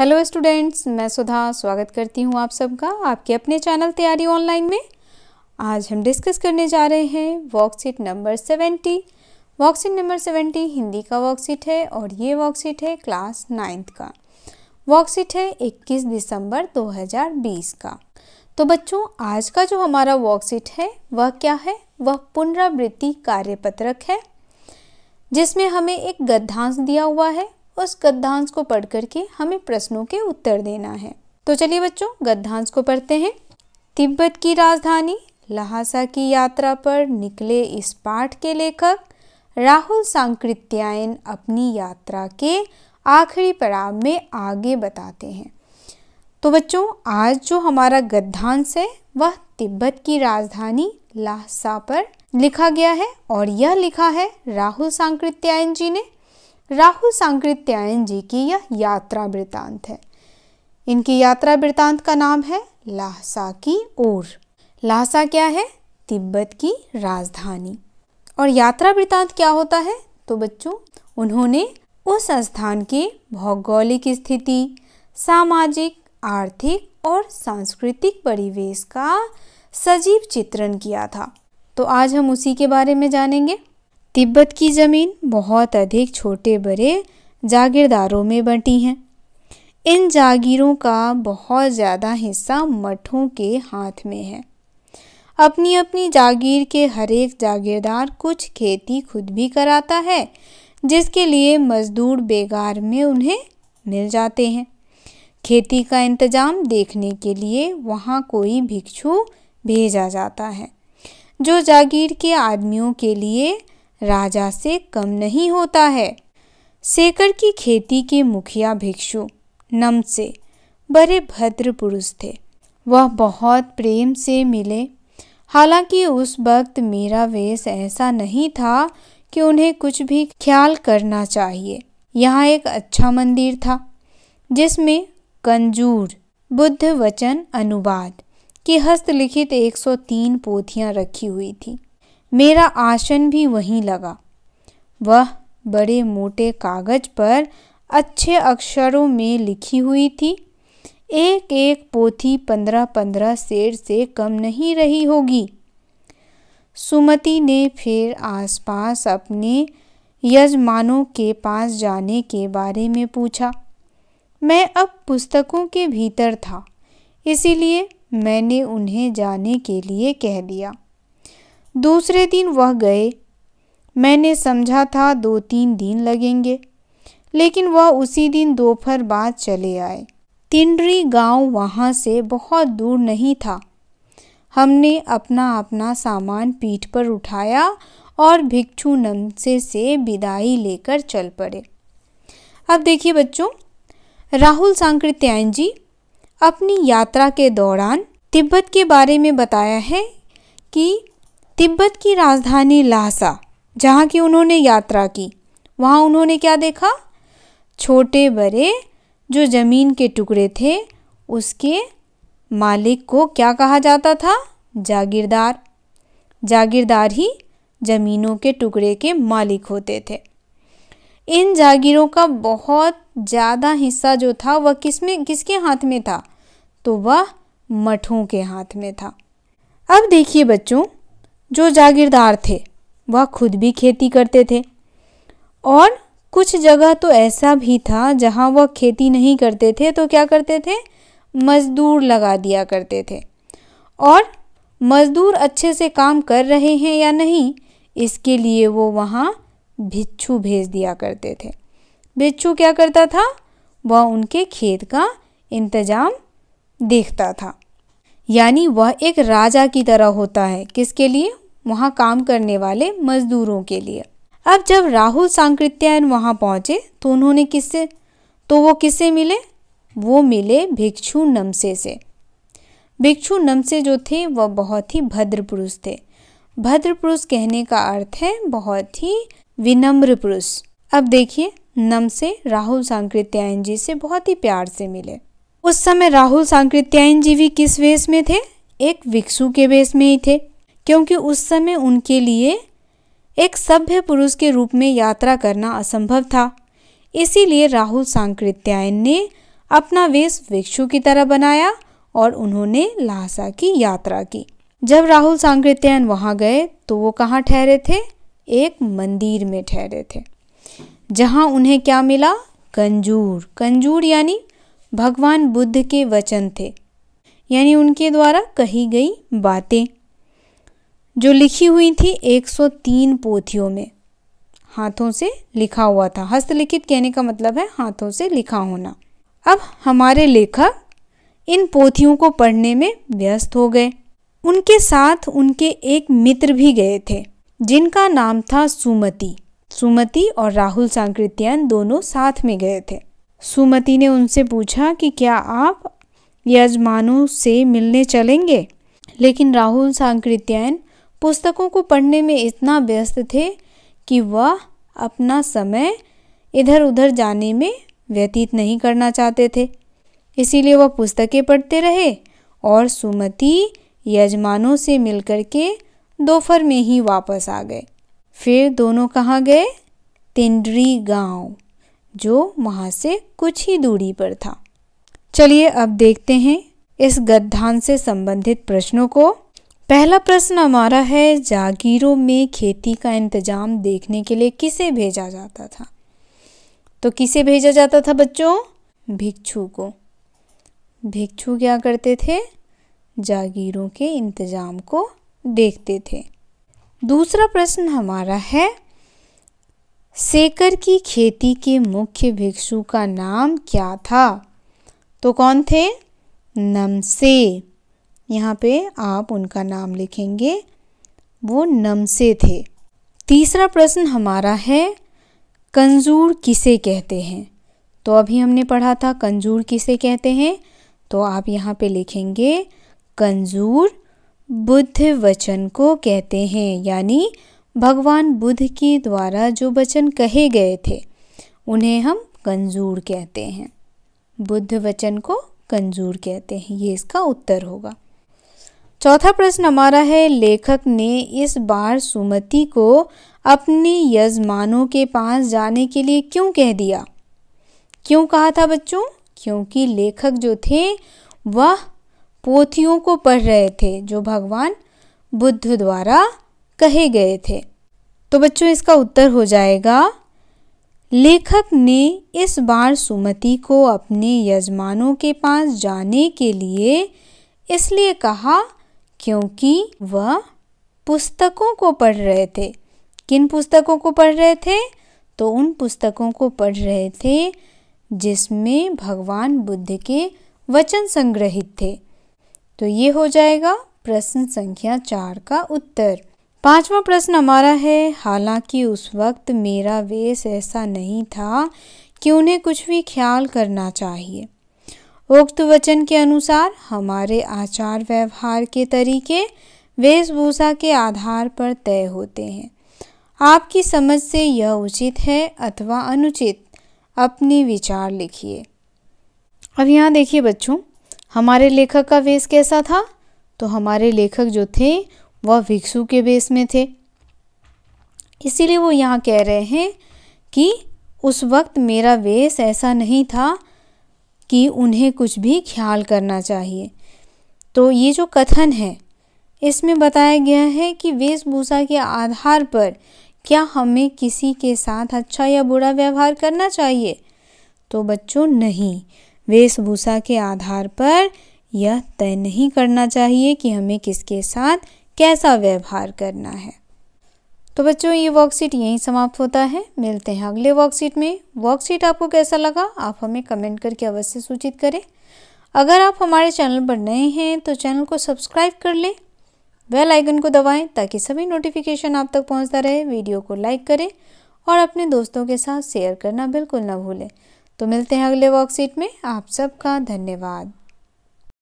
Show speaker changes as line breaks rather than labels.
hello students मैं सुधा स्वागत करती हूँ आप सबका आपके अपने चैनल तैयारी ऑनलाइन में आज हम डिस्कस करने जा रहे हैं worksheet number seventy worksheet number seventy Hindi का वर्कशीट है और ये वर्कशीट है क्लास नाइन्थ का वर्कशीट है 21 दिसंबर 2020 का तो बच्चों आज का जो हमारा वर्कशीट है वह क्या है वह पुनरावृत्ति कार्यपत्रक है जिसमें हमें एक गद्धांश दिया हुआ है उस गद्यांश को पढ़ करके हमें प्रश्नों के उत्तर देना है तो चलिए बच्चों गद्यांश को पढ़ते हैं तिब्बत की राजधानी लहासा की यात्रा पर निकले इस पाठ के लेखक राहुल सांकृत्यायन अपनी यात्रा के आखिरी पड़ाव में आगे बताते हैं तो बच्चों आज जो हमारा गद्यांश है वह तिब्बत की राजधानी लहासा पर लिखा गया है और यह लिखा है राहुल सांकृत्यायन जी ने राहु सांकृत्यायन जी की यह यात्रा वृतांत है इनकी यात्रा वृतांत का नाम है लाहसा की ओर लाहसा क्या है तिब्बत की राजधानी और यात्रा वृतांत क्या होता है तो बच्चों उन्होंने उस स्थान के भौगोलिक स्थिति सामाजिक आर्थिक और सांस्कृतिक परिवेश का सजीव चित्रण किया था तो आज हम उसी के बारे में जानेंगे तिब्बत की ज़मीन बहुत अधिक छोटे बड़े जागीरदारों में बंटी हैं इन जागीरों का बहुत ज़्यादा हिस्सा मठों के हाथ में है अपनी अपनी जागीर के हर एक जागीरदार कुछ खेती खुद भी कराता है जिसके लिए मजदूर बेगार में उन्हें मिल जाते हैं खेती का इंतज़ाम देखने के लिए वहाँ कोई भिक्षु भेजा जाता है जो जागीर के आदमियों के लिए राजा से कम नहीं होता है सेकर की खेती के मुखिया भिक्षु नम से बड़े भद्र पुरुष थे वह बहुत प्रेम से मिले हालांकि उस वक्त मेरा वेश ऐसा नहीं था कि उन्हें कुछ भी ख्याल करना चाहिए यहाँ एक अच्छा मंदिर था जिसमें कंजूर बुद्ध वचन अनुवाद की हस्तलिखित 103 पोथियाँ रखी हुई थी मेरा आसन भी वहीं लगा वह बड़े मोटे कागज पर अच्छे अक्षरों में लिखी हुई थी एक एक पोथी पंद्रह पंद्रह शेर से कम नहीं रही होगी सुमति ने फिर आसपास अपने यजमानों के पास जाने के बारे में पूछा मैं अब पुस्तकों के भीतर था इसीलिए मैंने उन्हें जाने के लिए कह दिया दूसरे दिन वह गए मैंने समझा था दो तीन दिन लगेंगे लेकिन वह उसी दिन दोपहर बाद चले आए तिंडरी गांव वहाँ से बहुत दूर नहीं था हमने अपना अपना सामान पीठ पर उठाया और भिक्षु नमसे से विदाई लेकर चल पड़े अब देखिए बच्चों राहुल सांकृत्यायन जी अपनी यात्रा के दौरान तिब्बत के बारे में बताया है कि तिब्बत की राजधानी लासा जहाँ की उन्होंने यात्रा की वहाँ उन्होंने क्या देखा छोटे बड़े जो ज़मीन के टुकड़े थे उसके मालिक को क्या कहा जाता था जागीरदार जागीरदार ही ज़मीनों के टुकड़े के मालिक होते थे इन जागीरों का बहुत ज़्यादा हिस्सा जो था वह किस में किसके हाथ में था तो वह मठों के हाथ में था अब देखिए बच्चों जो जागीरदार थे वह खुद भी खेती करते थे और कुछ जगह तो ऐसा भी था जहाँ वह खेती नहीं करते थे तो क्या करते थे मज़दूर लगा दिया करते थे और मज़दूर अच्छे से काम कर रहे हैं या नहीं इसके लिए वो वहाँ भिच्छू भेज दिया करते थे भिच्छू क्या करता था वह उनके खेत का इंतज़ाम देखता था यानी वह एक राजा की तरह होता है किसके लिए वहाँ काम करने वाले मजदूरों के लिए अब जब राहुल सांकृत्यायन वहाँ पहुँचे तो उन्होंने किससे तो वो किससे मिले वो मिले भिक्षु नमसे से भिक्षु नमसे जो थे वह बहुत ही भद्र पुरुष थे भद्र पुरुष कहने का अर्थ है बहुत ही विनम्र पुरुष अब देखिए नमसे राहुल सांकृत्यायन जी से बहुत ही प्यार से मिले उस समय राहुल सांकृत्यायन जी भी किस वेश में थे एक विक्षु के वेश में ही थे क्योंकि उस समय उनके लिए एक सभ्य पुरुष के रूप में यात्रा करना असंभव था इसीलिए राहुल सांकृत्यायन ने अपना वेश भिक्षु की तरह बनाया और उन्होंने लहासा की यात्रा की जब राहुल सांकृत्यायन वहाँ गए तो वो कहाँ ठहरे थे एक मंदिर में ठहरे थे जहाँ उन्हें क्या मिला कंजूर कंजूर यानी भगवान बुद्ध के वचन थे यानी उनके द्वारा कही गई बातें जो लिखी हुई थी 103 पोथियों में हाथों से लिखा हुआ था हस्तलिखित कहने का मतलब है हाथों से लिखा होना अब हमारे लेखक इन पोथियों को पढ़ने में व्यस्त हो गए उनके साथ उनके एक मित्र भी गए थे जिनका नाम था सुमति सुमति और राहुल सांकृत्यान दोनों साथ में गए थे सुमति ने उनसे पूछा कि क्या आप यजमानों से मिलने चलेंगे लेकिन राहुल सांकृत्यायन पुस्तकों को पढ़ने में इतना व्यस्त थे कि वह अपना समय इधर उधर जाने में व्यतीत नहीं करना चाहते थे इसीलिए वह पुस्तकें पढ़ते रहे और सुमति यजमानों से मिलकर के दोपहर में ही वापस आ गए फिर दोनों कहाँ गए तिंडरी गांव जो वहाँ से कुछ ही दूरी पर था चलिए अब देखते हैं इस गद्दान से संबंधित प्रश्नों को पहला प्रश्न हमारा है जागीरों में खेती का इंतजाम देखने के लिए किसे भेजा जाता था तो किसे भेजा जाता था बच्चों भिक्षु को भिक्षु क्या करते थे जागीरों के इंतजाम को देखते थे दूसरा प्रश्न हमारा है सेकर की खेती के मुख्य भिक्षु का नाम क्या था तो कौन थे नमसे यहाँ पे आप उनका नाम लिखेंगे वो नमसे थे तीसरा प्रश्न हमारा है कंजूर किसे कहते हैं तो अभी हमने पढ़ा था कंजूर किसे कहते हैं तो आप यहाँ पे लिखेंगे कंजूर बुद्ध वचन को कहते हैं यानी भगवान बुद्ध के द्वारा जो वचन कहे गए थे उन्हें हम कंजूर कहते हैं बुद्ध वचन को कंजूर कहते हैं ये इसका उत्तर होगा चौथा प्रश्न हमारा है लेखक ने इस बार सुमति को अपने यजमानों के पास जाने के लिए क्यों कह दिया क्यों कहा था बच्चों क्योंकि लेखक जो थे वह पोथियों को पढ़ रहे थे जो भगवान बुद्ध द्वारा कहे गए थे तो बच्चों इसका उत्तर हो जाएगा लेखक ने इस बार सुमति को अपने यजमानों के पास जाने के लिए इसलिए कहा क्योंकि वह पुस्तकों को पढ़ रहे थे किन पुस्तकों को पढ़ रहे थे तो उन पुस्तकों को पढ़ रहे थे जिसमें भगवान बुद्ध के वचन संग्रहित थे तो ये हो जाएगा प्रश्न संख्या चार का उत्तर पांचवा प्रश्न हमारा है हालांकि उस वक्त मेरा वेश ऐसा नहीं था कि उन्हें कुछ भी ख्याल करना चाहिए उक्त वचन के अनुसार हमारे आचार व्यवहार के तरीके वेशभूषा के आधार पर तय होते हैं आपकी समझ से यह उचित है अथवा अनुचित अपने विचार लिखिए अब यहाँ देखिए बच्चों हमारे लेखक का वेश कैसा था तो हमारे लेखक जो थे वह भिक्षु के वेश में थे इसीलिए वो यहाँ कह रहे हैं कि उस वक्त मेरा वेश ऐसा नहीं था कि उन्हें कुछ भी ख्याल करना चाहिए तो ये जो कथन है इसमें बताया गया है कि वेशभूषा के आधार पर क्या हमें किसी के साथ अच्छा या बुरा व्यवहार करना चाहिए तो बच्चों नहीं वेशभूषा के आधार पर यह तय नहीं करना चाहिए कि हमें किसके साथ कैसा व्यवहार करना है तो बच्चों ये वर्कशीट यहीं समाप्त होता है मिलते हैं अगले वर्कशीट में वर्कशीट आपको कैसा लगा आप हमें कमेंट करके अवश्य सूचित करें अगर आप हमारे चैनल पर नए हैं तो चैनल को सब्सक्राइब कर लें बेल आइकन को दबाएं ताकि सभी नोटिफिकेशन आप तक पहुंचता रहे वीडियो को लाइक करें और अपने दोस्तों के साथ शेयर करना बिल्कुल ना भूलें तो मिलते हैं अगले वर्कशीट में आप सबका धन्यवाद